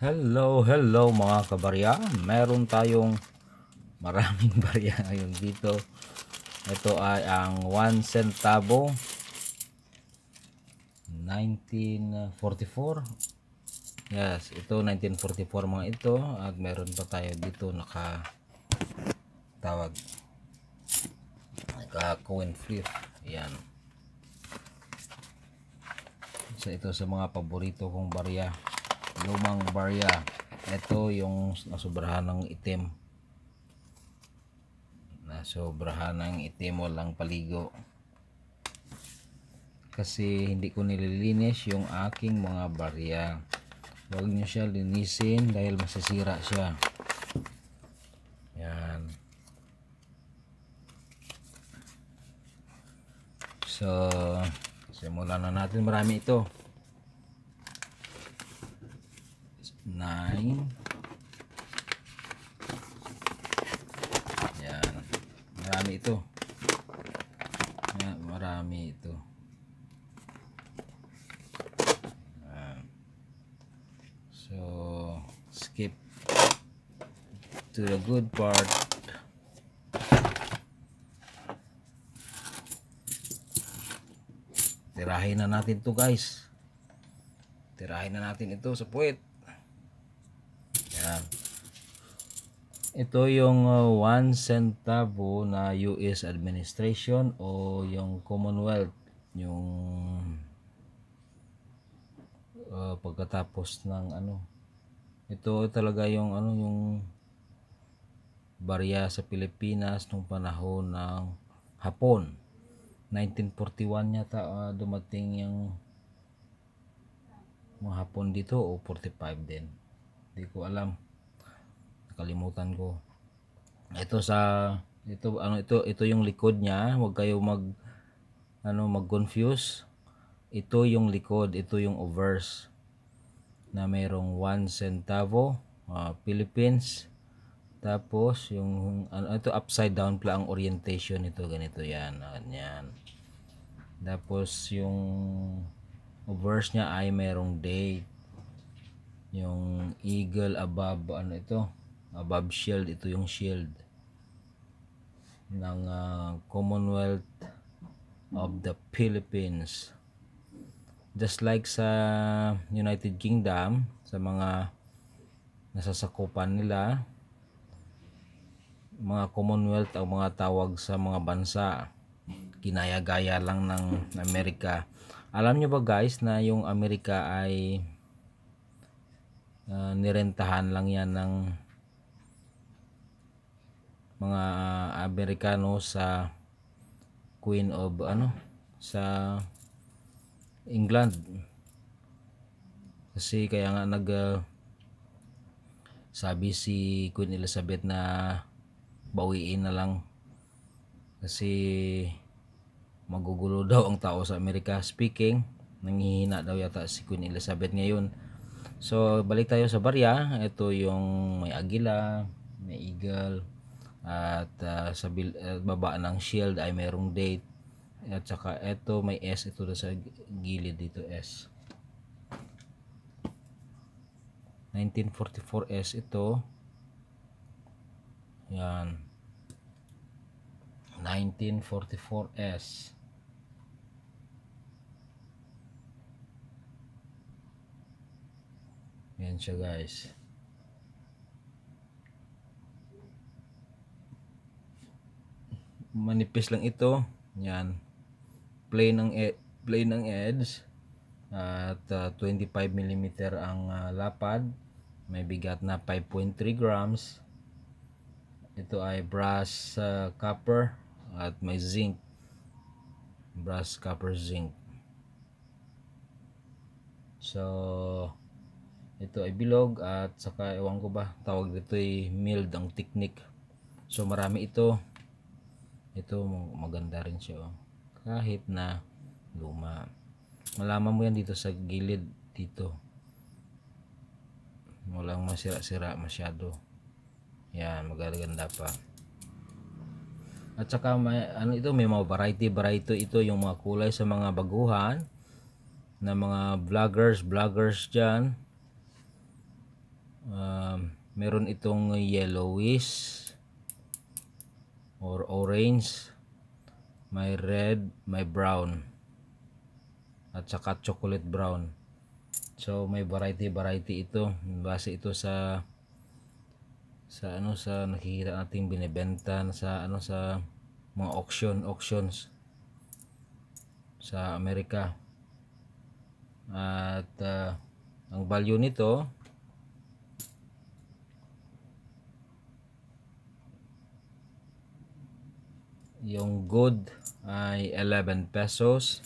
Hello, hello mga kabarya. Meron tayong maraming barya ngayon dito. Ito ay ang 1 centavo 1944. Yes, ito 1944 mga ito at meron pa tayo dito naka tawag naka coin flip. Yan. Isa ito sa mga paborito kong barya lumang barya ito yung nasubrahan ng itim nasubrahan ng itim walang paligo kasi hindi ko nililinis yung aking mga barya huwag nyo siya linisin dahil masisira siya yan so simulan na natin marami ito 9 yan marami ito yan marami ito yan. so skip to the good part tirahin na natin to guys tirahin na natin ito sa puwet centavo. Ito yung 1 uh, centavo na US administration o yung Commonwealth yung uh, pagkatapos ng ano ito talaga yung ano yung barya sa Pilipinas nung panahon ng Hapon 1941 yata uh, dumating yung mga Hapon dito o 45 din hindi ko alam kalimutan ko ito sa ito ano ito ito yung likod niya huwag kayo mag ano mag confuse ito yung likod ito yung obverse na mayroong 1 centavo uh, Philippines tapos yung ano ito upside down pala ang orientation nito ganito yan ganyan tapos yung obverse niya ay mayroong date yung eagle above ano ito above shield ito yung shield ng uh, Commonwealth of the Philippines just like sa United Kingdom sa mga nasasakupan nila mga Commonwealth ang mga tawag sa mga bansa ginaya-gaya lang ng Amerika alam nyo ba guys na yung Amerika ay uh, nirentahan lang yan ng mga Amerikano sa Queen of ano sa England kasi kaya nga nag uh, sabi si Queen Elizabeth na bawiin na lang kasi magugulo daw ang tao sa Amerika speaking nangihina daw yata si Queen Elizabeth ngayon So, balik tayo sa barya. Ito yung may agila, may eagle, at uh, sa bil- uh, baba ng shield ay mayroong date. At saka ito may S, ito sa gilid dito S. 1944 S ito. Yan. 1944 S. Yan siya guys. Manipis lang ito. Yan. Plain ng, e plain ang edge at uh, 25 mm ang uh, lapad. May bigat na 5.3 grams. Ito ay brass uh, copper at may zinc. Brass copper zinc. So ito ay bilog at saka ewan ko ba tawag dito ay milled ang technique so marami ito ito maganda rin siya oh. kahit na luma malaman mo yan dito sa gilid dito walang masira-sira masyado yan magaganda pa at saka may, ano ito may mga variety variety ito yung mga kulay sa mga baguhan na mga vloggers vloggers dyan um, meron itong yellowish or orange may red may brown at saka chocolate brown so may variety variety ito base ito sa sa ano sa nakikita nating binebenta sa ano sa mga auction auctions sa Amerika at uh, ang value nito Yung good ay 11 pesos.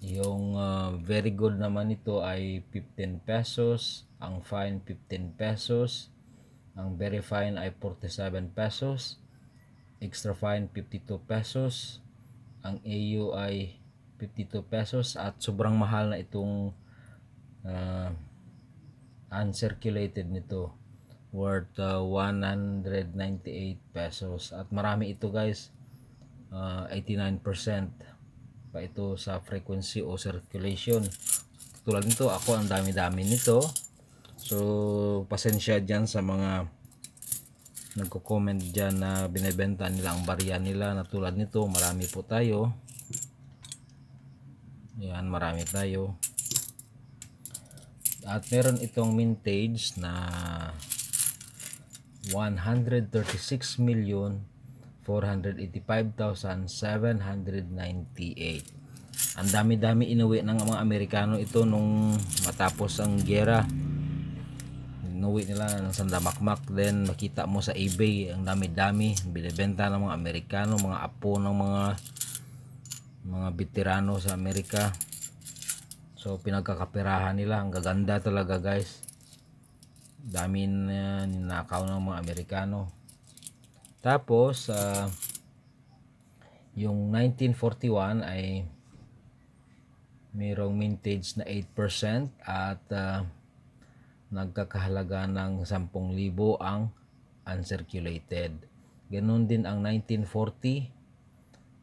Yung uh, very good naman ito ay 15 pesos. Ang fine 15 pesos. Ang very fine ay 47 pesos. Extra fine 52 pesos. Ang AU ay 52 pesos at sobrang mahal na itong uh, uncirculated nito worth uh, 198 pesos at marami ito guys uh, 89% pa ito sa frequency o circulation tulad nito ako ang dami dami nito so pasensya dyan sa mga nagko-comment dyan na binebenta nila ang barya nila na tulad nito marami po tayo yan marami tayo at meron itong mintage na 136 million 485,798. Ang dami-dami inuwi ng mga Amerikano ito nung matapos ang gera. Inuwi nila ng sandamakmak. Then makita mo sa eBay ang dami-dami. Binibenta ng mga Amerikano, mga apo ng mga mga veterano sa Amerika. So pinagkakapirahan nila. Ang gaganda talaga guys. Dami na uh, ninakaw ng mga Amerikano. Tapos uh, yung 1941 ay mayroong mintage na 8% at uh, nagkakahalaga ng 10,000 ang uncirculated. Ganun din ang 1940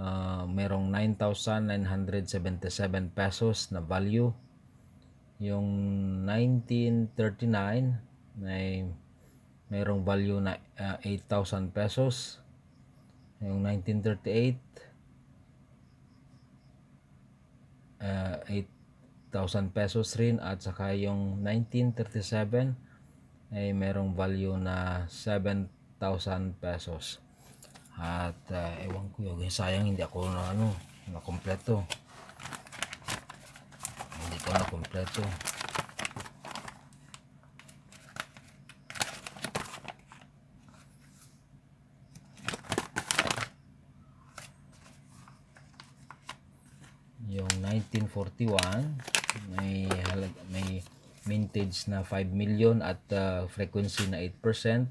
uh, merong 9,977 pesos na value yung 1939 may merong value na uh, ah, 8,000 pesos yung 1938 uh, 8,000 pesos rin at saka yung 1937 ay merong value na 7,000 pesos at uh, ewan ko yung sayang hindi ako na ano, nakompleto. Hindi ko nakompleto. Yung 1941 may halag, may mintage na 5 million at uh, frequency na 8%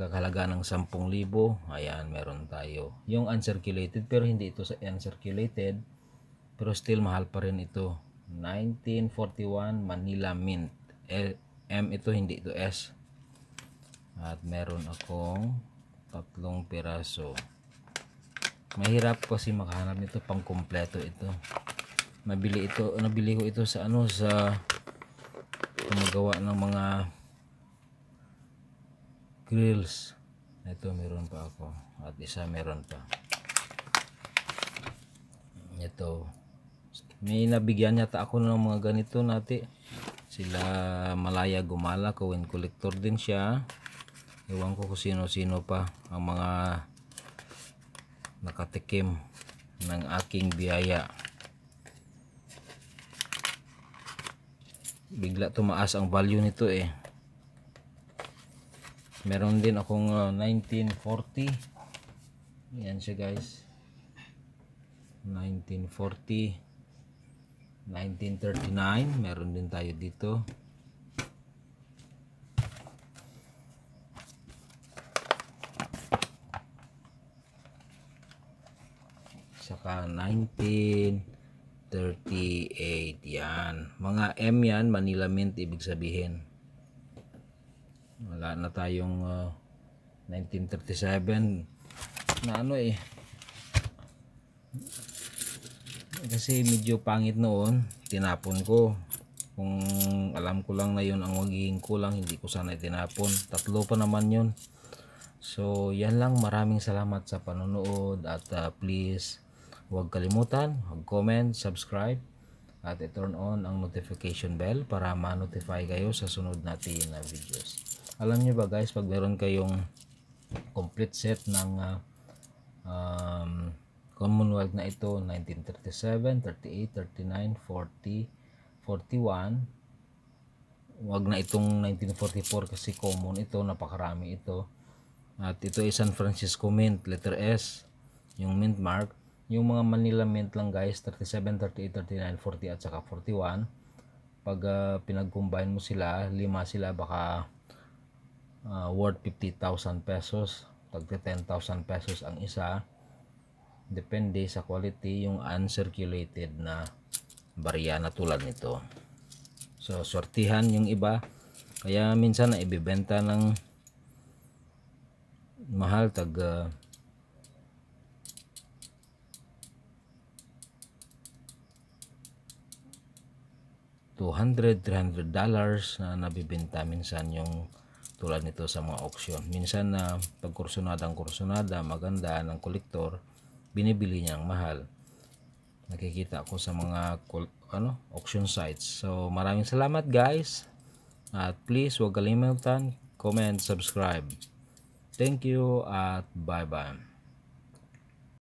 nagkakalaga ng 10,000 ayan meron tayo yung uncirculated pero hindi ito sa uncirculated pero still mahal pa rin ito 1941 Manila Mint L M ito hindi ito S at meron akong tatlong piraso mahirap kasi makahanap nito pang kumpleto ito nabili ito nabili ko ito sa ano sa gumagawa ng mga grills ito meron pa ako at isa meron pa ito may nabigyan yata ako ng mga ganito nati sila malaya gumala coin collector din siya iwan ko kung sino sino pa ang mga nakatikim ng aking biyaya bigla tumaas ang value nito eh meron din akong uh, 1940 yan siya guys 1940 1939 meron din tayo dito saka 1938 yan mga M yan Manila Mint ibig sabihin wala na tayong uh, 1937 na ano eh kasi medyo pangit noon tinapon ko kung alam ko lang na yun ang magiging kulang hindi ko sana itinapon tatlo pa naman yun so yan lang maraming salamat sa panonood at uh, please huwag kalimutan huwag comment, subscribe at i-turn on ang notification bell para ma-notify kayo sa sunod natin na videos alam nyo ba guys pag meron kayong complete set ng uh, um, Commonwealth na ito 1937, 38, 39, 40, 41 wag na itong 1944 kasi common ito napakarami ito at ito ay San Francisco Mint letter S yung mint mark yung mga Manila Mint lang guys 37, 38, 39, 40 at saka 41 pag uh, pinag-combine mo sila lima sila baka uh, worth 50,000 pesos tagte 10,000 pesos ang isa depende sa quality yung uncirculated na barya na tulad nito so sortihan yung iba kaya minsan na ibibenta ng mahal tag uh, $200, $300 na nabibenta minsan yung tulad nito sa mga auction. Minsan na uh, ang kursunada, maganda ng kolektor, binibili niya ang mahal. Nakikita ko sa mga ano, auction sites. So maraming salamat guys. At please huwag kalimutan, comment, subscribe. Thank you at bye-bye.